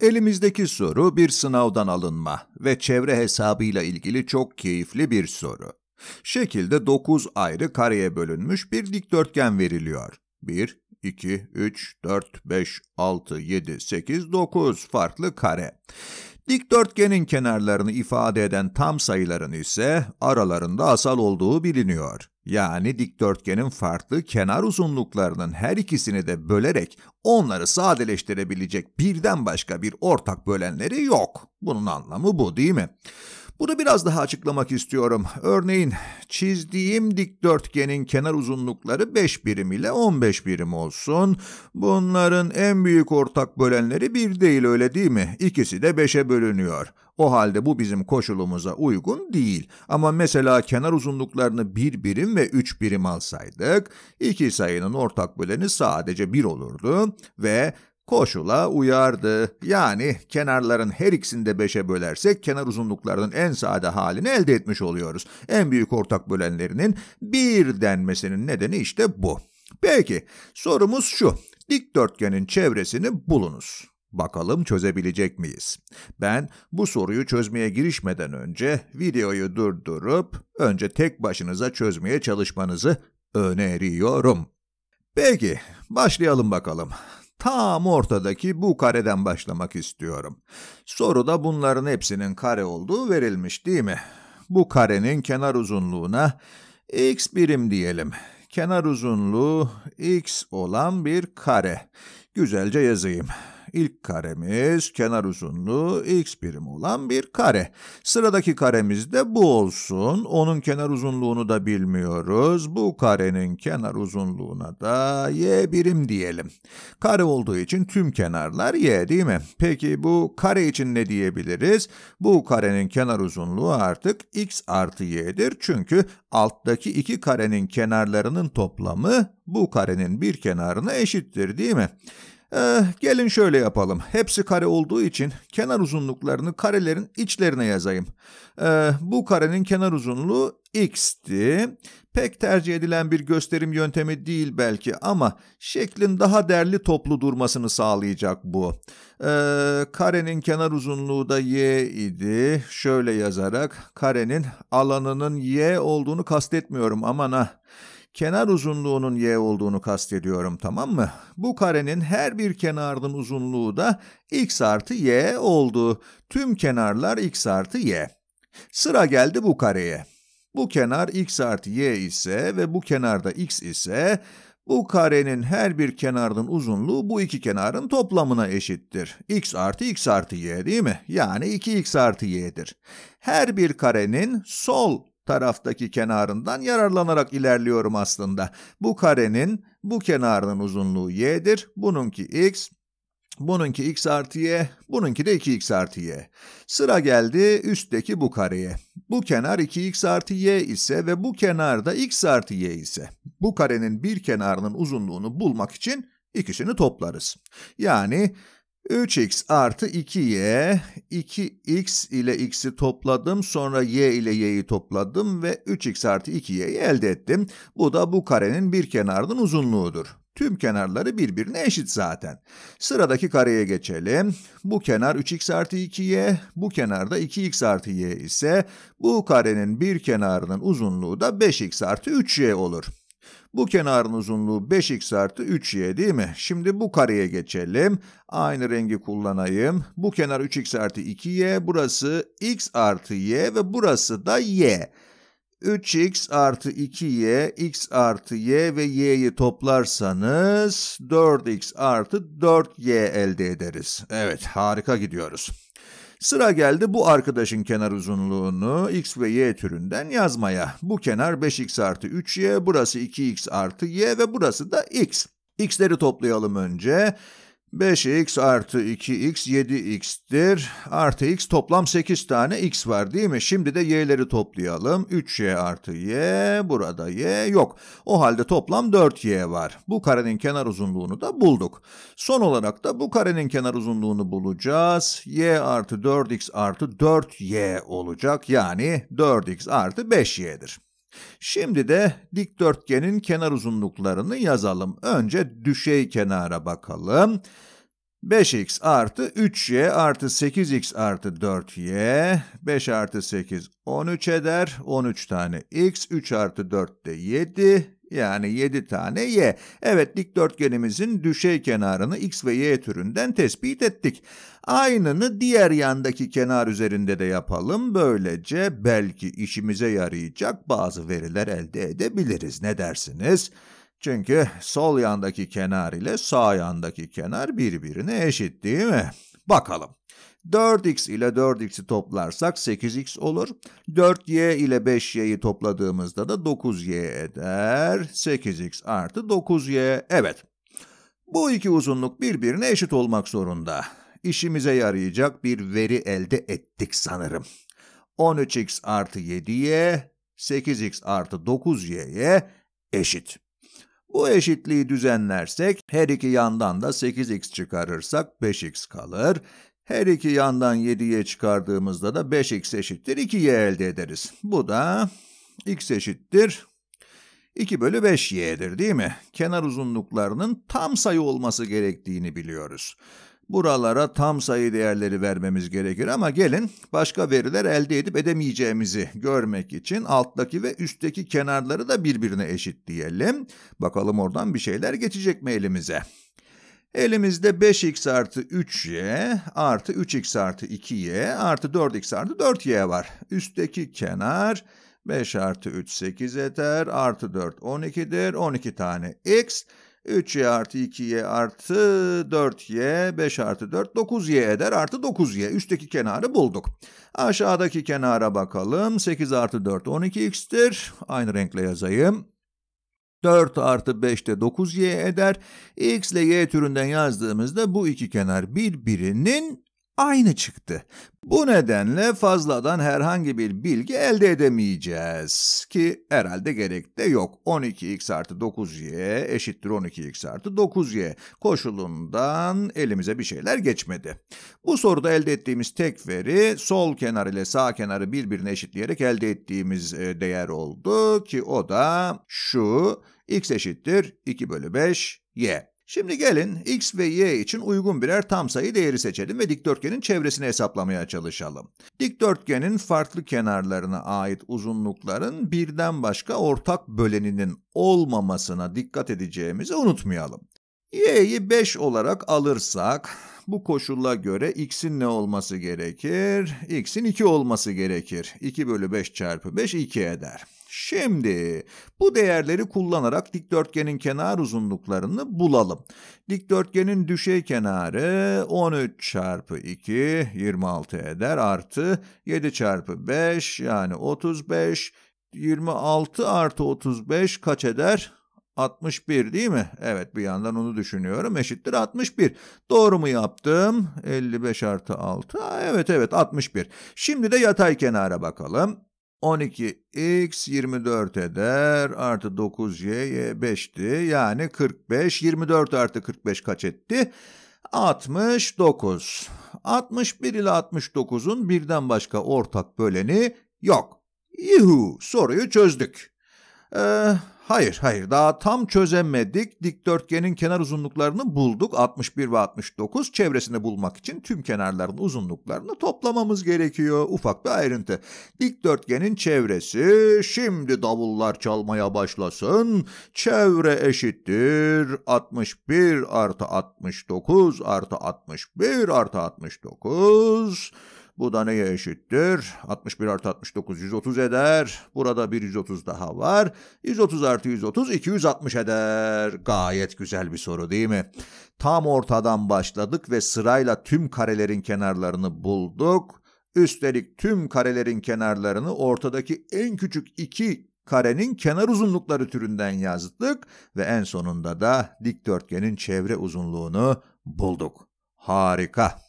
Elimizdeki soru bir sınavdan alınma ve çevre hesabıyla ilgili çok keyifli bir soru. Şekilde 9 ayrı kareye bölünmüş bir dikdörtgen veriliyor. 1, 2, 3, 4, 5, 6, 7, 8, 9 farklı kare. Dikdörtgenin kenarlarını ifade eden tam sayıların ise aralarında asal olduğu biliniyor. Yani dikdörtgenin farklı kenar uzunluklarının her ikisini de bölerek onları sadeleştirebilecek birden başka bir ortak bölenleri yok. Bunun anlamı bu değil mi? Bunu biraz daha açıklamak istiyorum. Örneğin çizdiğim dikdörtgenin kenar uzunlukları 5 birim ile 15 birim olsun. Bunların en büyük ortak bölenleri 1 değil öyle değil mi? İkisi de 5'e bölünüyor. O halde bu bizim koşulumuza uygun değil. Ama mesela kenar uzunluklarını 1 birim ve 3 birim alsaydık, iki sayının ortak böleni sadece 1 olurdu ve Koşula uyardı. Yani kenarların her ikisini de 5'e bölersek kenar uzunluklarının en sade halini elde etmiş oluyoruz. En büyük ortak bölenlerinin 1 denmesinin nedeni işte bu. Peki sorumuz şu. Dikdörtgenin çevresini bulunuz. Bakalım çözebilecek miyiz? Ben bu soruyu çözmeye girişmeden önce videoyu durdurup önce tek başınıza çözmeye çalışmanızı öneriyorum. Peki başlayalım bakalım tam ortadaki bu kareden başlamak istiyorum. Soruda bunların hepsinin kare olduğu verilmiş değil mi? Bu karenin kenar uzunluğuna x birim diyelim. Kenar uzunluğu x olan bir kare. Güzelce yazayım. İlk karemiz kenar uzunluğu x birim olan bir kare. Sıradaki karemiz de bu olsun. Onun kenar uzunluğunu da bilmiyoruz. Bu karenin kenar uzunluğuna da y birim diyelim. Kare olduğu için tüm kenarlar y değil mi? Peki bu kare için ne diyebiliriz? Bu karenin kenar uzunluğu artık x artı y'dir. Çünkü alttaki iki karenin kenarlarının toplamı bu karenin bir kenarına eşittir değil mi? Eh, gelin şöyle yapalım. Hepsi kare olduğu için kenar uzunluklarını karelerin içlerine yazayım. Eh, bu karenin kenar uzunluğu x'ti. Pek tercih edilen bir gösterim yöntemi değil belki ama şeklin daha derli toplu durmasını sağlayacak bu. Ee, karenin kenar uzunluğu da y idi. Şöyle yazarak karenin alanının y olduğunu kastetmiyorum aman ha kenar uzunluğunun y olduğunu kastediyorum tamam mı? Bu karenin her bir kenarının uzunluğu da x artı y oldu. Tüm kenarlar x artı y. Sıra geldi bu kareye. Bu kenar x artı y ise ve bu kenarda x ise bu karenin her bir kenarının uzunluğu bu iki kenarın toplamına eşittir. x artı x artı y değil mi? Yani 2x artı y'dir. Her bir karenin sol taraftaki kenarından yararlanarak ilerliyorum aslında. Bu karenin bu kenarının uzunluğu y'dir, bununki x, bununki x artı y, bununki de 2x artı y. Sıra geldi üstteki bu kareye. Bu kenar 2x artı y ise ve bu kenar da x artı y ise bu karenin bir kenarının uzunluğunu bulmak için ikisini toplarız. Yani 3x artı 2y, 2x ile x'i topladım, sonra y ile y'yi topladım ve 3x artı 2y'yi elde ettim. Bu da bu karenin bir kenarının uzunluğudur. Tüm kenarları birbirine eşit zaten. Sıradaki kareye geçelim. Bu kenar 3x artı 2y, bu kenarda 2x artı y ise bu karenin bir kenarının uzunluğu da 5x artı 3y olur. Bu kenarın uzunluğu 5x artı 3y değil mi? Şimdi bu kareye geçelim. Aynı rengi kullanayım. Bu kenar 3x artı 2y. Burası x artı y ve burası da y. 3x artı 2y, x artı y ve y'yi toplarsanız 4x artı 4y elde ederiz. Evet harika gidiyoruz. Sıra geldi bu arkadaşın kenar uzunluğunu x ve y türünden yazmaya. Bu kenar 5x artı 3y, burası 2x artı y ve burası da x. x'leri toplayalım önce. 5x artı 2x 7x'tir. Artı x toplam 8 tane x var değil mi? Şimdi de y'leri toplayalım. 3y artı y, burada y yok. O halde toplam 4y var. Bu karenin kenar uzunluğunu da bulduk. Son olarak da bu karenin kenar uzunluğunu bulacağız. y artı 4x artı 4y olacak. Yani 4x artı 5y'dir. Şimdi de dikdörtgenin kenar uzunluklarını yazalım. Önce düşey kenara bakalım. 5x artı 3y artı 8x artı 4y. 5 artı 8 13 eder. 13 tane x. 3 artı 4 de 7. Yani 7 tane y. Evet dikdörtgenimizin düşey kenarını x ve y türünden tespit ettik. Aynını diğer yandaki kenar üzerinde de yapalım. Böylece belki işimize yarayacak bazı veriler elde edebiliriz. Ne dersiniz? Çünkü sol yandaki kenar ile sağ yandaki kenar birbirine eşit değil mi? Bakalım. 4x ile 4x'i toplarsak 8x olur. 4y ile 5y'yi topladığımızda da 9y eder. 8x artı 9y. Evet. Bu iki uzunluk birbirine eşit olmak zorunda. İşimize yarayacak bir veri elde ettik sanırım. 13x artı 7y, 8x artı 9y'ye eşit. Bu eşitliği düzenlersek her iki yandan da 8x çıkarırsak 5x kalır. Her iki yandan 7y çıkardığımızda da 5x eşittir 2y elde ederiz. Bu da x eşittir 2 bölü 5y'dir değil mi? Kenar uzunluklarının tam sayı olması gerektiğini biliyoruz. Buralara tam sayı değerleri vermemiz gerekir ama gelin başka veriler elde edip edemeyeceğimizi görmek için alttaki ve üstteki kenarları da birbirine eşit diyelim. Bakalım oradan bir şeyler geçecek mi elimize? Elimizde 5x artı 3y artı 3x artı 2y artı 4x artı 4y var. Üstteki kenar 5 artı 3 8 eder artı 4 12'dir 12 tane x 3y artı 2y artı 4y 5 artı 4 9y eder artı 9y. Üstteki kenarı bulduk. Aşağıdaki kenara bakalım. 8 artı 4 12x'tir. Aynı renkle yazayım. 4 artı 5 de 9y eder. x ile y türünden yazdığımızda bu iki kenar birbirinin aynı çıktı. Bu nedenle fazladan herhangi bir bilgi elde edemeyeceğiz ki herhalde gerek de yok. 12x artı 9y eşittir 12x artı 9y koşulundan elimize bir şeyler geçmedi. Bu soruda elde ettiğimiz tek veri sol kenar ile sağ kenarı birbirine eşitleyerek elde ettiğimiz e, değer oldu ki o da şu x eşittir 2 bölü 5 y. Şimdi gelin x ve y için uygun birer tam sayı değeri seçelim ve dikdörtgenin çevresini hesaplamaya çalışalım. Dikdörtgenin farklı kenarlarına ait uzunlukların birden başka ortak böleninin olmamasına dikkat edeceğimizi unutmayalım. y'yi 5 olarak alırsak bu koşulla göre x'in ne olması gerekir? x'in 2 olması gerekir. 2 bölü 5 çarpı 5 2 eder. Şimdi bu değerleri kullanarak dikdörtgenin kenar uzunluklarını bulalım. Dikdörtgenin düşey kenarı 13 çarpı 2 26 eder artı 7 çarpı 5 yani 35 26 artı 35 kaç eder? 61 değil mi? Evet bir yandan onu düşünüyorum. Eşittir 61. Doğru mu yaptım? 55 artı 6. Evet evet 61. Şimdi de yatay kenara bakalım. 12x 24 eder artı 9y 5'ti. Yani 45. 24 artı 45 kaç etti? 69. 61 ile 69'un birden başka ortak böleni yok. Yuhu soruyu çözdük. Eee... Hayır hayır daha tam çözemedik. Dikdörtgenin kenar uzunluklarını bulduk. 61 ve 69 çevresini bulmak için tüm kenarların uzunluklarını toplamamız gerekiyor. Ufak bir ayrıntı. Dikdörtgenin çevresi şimdi davullar çalmaya başlasın. Çevre eşittir 61 artı 69 artı 61 artı 69 bu da neye eşittir? 61 artı 69 130 eder. Burada bir 130 daha var. 130 artı 130 260 eder. Gayet güzel bir soru değil mi? Tam ortadan başladık ve sırayla tüm karelerin kenarlarını bulduk. Üstelik tüm karelerin kenarlarını ortadaki en küçük iki karenin kenar uzunlukları türünden yazdık ve en sonunda da dikdörtgenin çevre uzunluğunu bulduk. Harika.